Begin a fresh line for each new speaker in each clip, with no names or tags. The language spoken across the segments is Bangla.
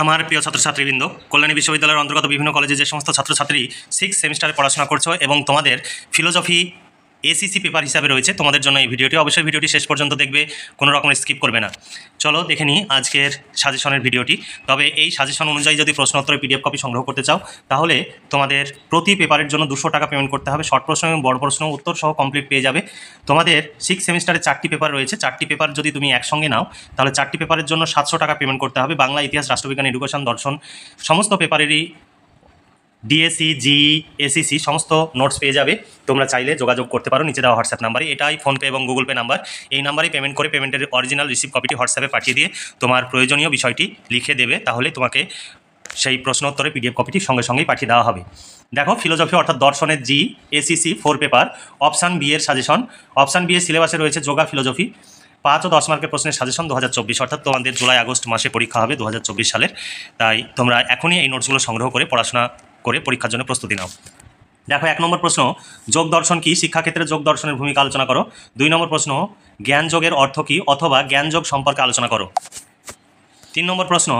আমার প্রিয় ছাত্রছাত্রীবৃন্দ কল্যাণী বিশ্ববিদ্যালয়ের অন্তর্গত বিভিন্ন কলেজে যে সমস্ত ছাত্রছাত্রী সিক্স সেমিস্টারে পড়াশোনা করছো এবং তোমাদের ফিলোসফি এসিসি পেপার হিসাবে রয়েছে তোমাদের জন্য এই ভিডিওটি অবশ্যই ভিডিওটি শেষ পর্যন্ত দেখবে কোনো রকম স্কিপ করবে না চলো দেখে নিই আজকের সাজেশনের ভিডিওটি তবে এই সাজেশন অনুযায়ী যদি প্রশ্নোত্তরের পিডিএফ কপি সংগ্রহ করতে চাও তাহলে তোমাদের প্রতি পেপারের জন্য দুশো টাকা পেমেন্ট করতে হবে শর্ট প্রশ্ন এবং বড় প্রশ্ন উত্তর সহ কমপ্লিট পেয়ে যাবে তোমাদের সিক্স সেমিস্টারে চারটি পেপার রয়েছে চারটি পেপার যদি তুমি একসঙ্গে নাও তাহলে চারটি পেপারের জন্য সাতশো টাকা পেমেন্ট করতে হবে বাংলা ইতিহাস রাষ্ট্রবিজ্ঞান এডুকেশন দর্শন সমস্ত পেপারেরই ডিএসি জি এসিসি সমস্ত নোটস পেয়ে যাবে তোমরা চাইলে যোগাযোগ করতে পারো নিচে দেওয়া হোয়াটসঅ্যাপ নাম্বারে এটাই ফোনপে এবং গুগল পে নাম্বার এই নাম্বারে পেমেন্ট করে পেমেন্টের অরিজিনাল রিসিভ কপিটি হোয়াটসঅ্যাপে পাঠিয়ে দিয়ে তোমার প্রয়োজনীয় বিষয়টি লিখে দেবে তাহলে তোমাকে সেই প্রশ্ন উত্তরে পিডিএফ কপিটি সঙ্গে সঙ্গেই পাঠিয়ে দেওয়া হবে দেখো ফিলোজফি অর্থাৎ দর্শনের G SEC four paper option B এর সাজেশন অপশান বি এর সিলেবাসে রয়েছে যোগা ফিলোজফি পাঁচ ও দশ মার্কের প্রশ্নের সাজেশন দু হাজার চব্বিশ অর্থাৎ তোমাদের জুলাই আগস্ট মাসে পরীক্ষা হবে দু হাজার চব্বিশ সালের তাই তোমরা এখনই এই নোটসগুলো সংগ্রহ করে পড়াশোনা করে পরীক্ষার জন্য প্রস্তুতি নাও দেখো এক নম্বর প্রশ্ন যোগ দর্শন কি শিক্ষাক্ষেত্রে যোগ দর্শনের ভূমিকা আলোচনা করো দুই নম্বর প্রশ্ন জ্ঞান যোগের অর্থ কী অথবা জ্ঞান যোগ সম্পর্কে আলোচনা করো তিন নম্বর প্রশ্ন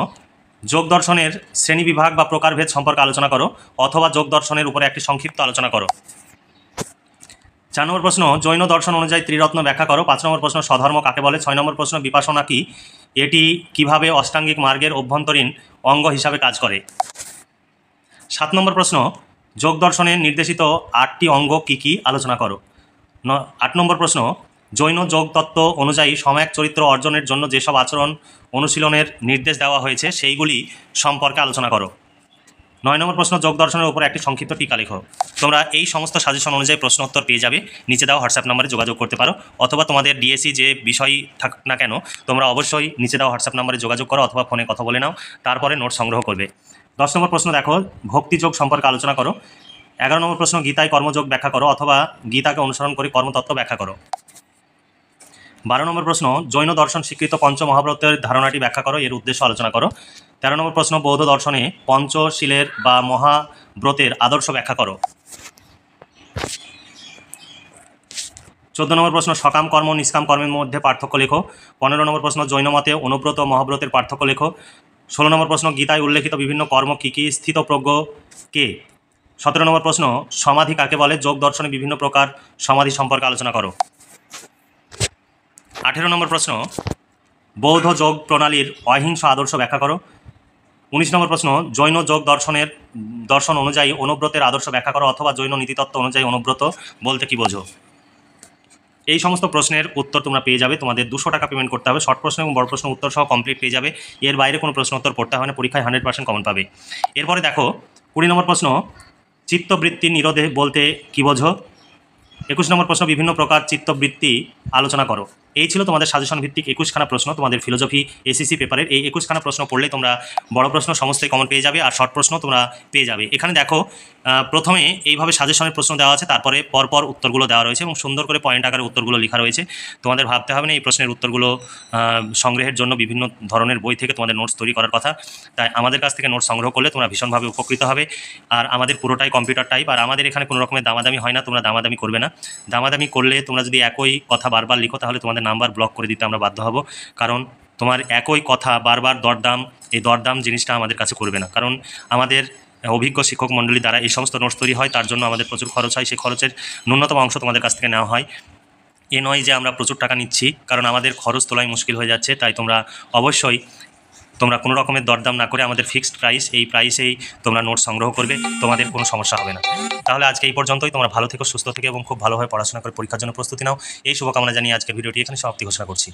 যোগ দর্শনের শ্রেণী বিভাগ বা প্রকারভেদ সম্পর্কে আলোচনা করো অথবা যোগ দর্শনের উপরে একটি সংক্ষিপ্ত আলোচনা করো চার নম্বর প্রশ্ন জৈন দর্শন অনুযায়ী ত্রিরত্ন ব্যাখ্যা করো পাঁচ নম্বর প্রশ্ন স্বধর্ম কাকে বলে ছয় নম্বর প্রশ্ন বিপাসনা কি এটি কিভাবে অষ্টাঙ্গিক মার্গের অভ্যন্তরীণ অঙ্গ হিসাবে কাজ করে সাত নম্বর প্রশ্ন যোগ দর্শনের নির্দেশিত আটটি অঙ্গ কী কী আলোচনা করো আট নম্বর প্রশ্ন জৈন যোগ তত্ত্ব অনুযায়ী সমায়ক চরিত্র অর্জনের জন্য যেসব আচরণ অনুশীলনের নির্দেশ দেওয়া হয়েছে সেইগুলি সম্পর্কে আলোচনা করো নয় নম্বর প্রশ্ন যোগ দর্শনের উপর একটি সংক্ষিপ্ত টিকা লেখো তোমরা এই সমস্ত সাজেশন অনুযায়ী প্রশ্ন উত্তর পেয়ে যাবে নিচে দেওয়া হোয়াটসঅ্যাপ নাম্বারে যোগাযোগ করতে পারো অথবা তোমাদের ডিএসসি যে বিষয় থাক না কেন তোমরা অবশ্যই নিচে দেওয়া হোয়াটসঅ্যাপ নাম্বারে যোগাযোগ করো অথবা ফোনে কথা বলে নাও তারপরে নোট সংগ্রহ করবে দশ নম্বর প্রশ্ন দেখো ভক্তিযোগ সম্পর্কে আলোচনা করো এগারো নম্বর প্রশ্ন গীতায় কর্মযোগ ব্যাখ্যা করো অথবা গীতাকে অনুসরণ করে কর্মতত্ত্ব ব্যাখ্যা করো বারো নম্বর প্রশ্ন জৈন দর্শন স্বীকৃত পঞ্চমহাব্রতের ধারণাটি ব্যাখ্যা করো এর উদ্দেশ্য আলোচনা করো তেরো নম্বর প্রশ্ন বৌদ্ধ দর্শনে পঞ্চশীলের বা মহাব্রতের আদর্শ ব্যাখ্যা করো চোদ্দ নম্বর প্রশ্ন সকাম কর্ম নিষ্কাম কর্মের মধ্যে পার্থক্য লেখো পনেরো নম্বর প্রশ্ন জৈন মতে অনুব্রত মহাব্রতের পার্থক্য লেখো ষোলো নম্বর প্রশ্ন গীতায় উল্লেখিত বিভিন্ন কর্ম কী কী প্রজ্ঞ কে সতেরো নম্বর প্রশ্ন সমাধি কাকে বলে যোগ দর্শনে বিভিন্ন প্রকার সমাধি সম্পর্কে আলোচনা করো আঠেরো নম্বর প্রশ্ন বৌদ্ধ যোগ প্রণালীর অহিংস আদর্শ ব্যাখ্যা করো উনিশ নম্বর প্রশ্ন জৈন যোগ দর্শনের দর্শন অনুযায়ী অনুব্রতের আদর্শ ব্যাখ্যা করো অথবা জৈন নীতিতত্ত্ব অনুযায়ী অনুব্রত বলতে কি বোঝো এই সমস্ত প্রশ্নের উত্তর তোমরা পেয়ে যাবে তোমাদের দুশো টাকা পেমেন্ট করতে হবে শর্ট প্রশ্ন এবং বড় প্রশ্ন উত্তর সহ কমপ্লিট পেয়ে যাবে এর বাইরে কোনো প্রশ্ন উত্তর পড়তে হবে না পরীক্ষায় হান্ড্রেড পার্সেন্ট কমন পাবে এরপরে দেখো কুড়ি নম্বর প্রশ্ন চিত্তবৃত্তি নিরোধে বলতে কী বোঝো একুশ নম্বর প্রশ্ন বিভিন্ন প্রকার চিত্তবৃত্তি আলোচনা করো এই ছিল তোমাদের সাজেশন ভিত্তিক একুশখানা প্রশ্ন তোমাদের ফিলোজফি এসিসি পেপারের এই একুশখানা প্রশ্ন পড়লে তোমরা বড় প্রশ্ন সমস্তই কমন পেয়ে যাবে আর শর্ট প্রশ্ন তোমরা পেয়ে যাবে এখানে দেখো প্রথমে এইভাবে সাজেশনের প্রশ্ন দেওয়া আছে তারপরে পরপর উত্তরগুলো দেওয়া রয়েছে এবং সুন্দর করে পয়েন্ট আকারে উত্তরগুলো লেখা রয়েছে তোমাদের ভাবতে হবে না এই প্রশ্নের উত্তরগুলো সংগ্রহের জন্য বিভিন্ন ধরনের বই থেকে তোমাদের নোটস তৈরি করার কথা তাই আমাদের কাছ থেকে নোটস সংগ্রহ করলে তোমরা ভীষণভাবে উপকৃত হবে আর আমাদের পুরোটাই কম্পিউটার টাইপ আর আমাদের এখানে কোনো রকমের দামাদামি হয় না তোমরা দামাদামি করবে না দামাদামি করলে তোমরা যদি একই কথা বারবার লিখো তাহলে তোমাদের নাম্বার ব্লক করে দিতে আমরা বাধ্য হব কারণ তোমার একই কথা বারবার দরদাম এই দরদাম জিনিসটা আমাদের কাছে করবে না কারণ আমাদের অভিজ্ঞ শিক্ষক মণ্ডলী দ্বারা এই সমস্ত নোটস তৈরি হয় তার জন্য আমাদের প্রচুর খরচ হয় সেই খরচের ন্যূনতম অংশ তোমাদের কাছ থেকে নেওয়া হয় এ নয় যে আমরা প্রচুর টাকা নিচ্ছি কারণ আমাদের খরচ তোলাই মুশকিল হয়ে যাচ্ছে তাই তোমরা অবশ্যই তোমরা কোনো রকমের দরদাম না করে আমাদের ফিক্সড প্রাইস এই প্রাইসেই তোমরা নোট সংগ্রহ করবে তোমাদের কোনো সমস্যা হবে না তাহলে আজকে এই পর্যন্তই তোমরা ভালো থেকে সুস্থ থেকে এবং খুব ভালোভাবে পড়াশোনা করে পরীক্ষার জন্য প্রস্তুতি নাও এই শুভকামনা জানিয়ে আজকে ভিডিওটি এখানে সমাপ্তি ঘোষণা করছি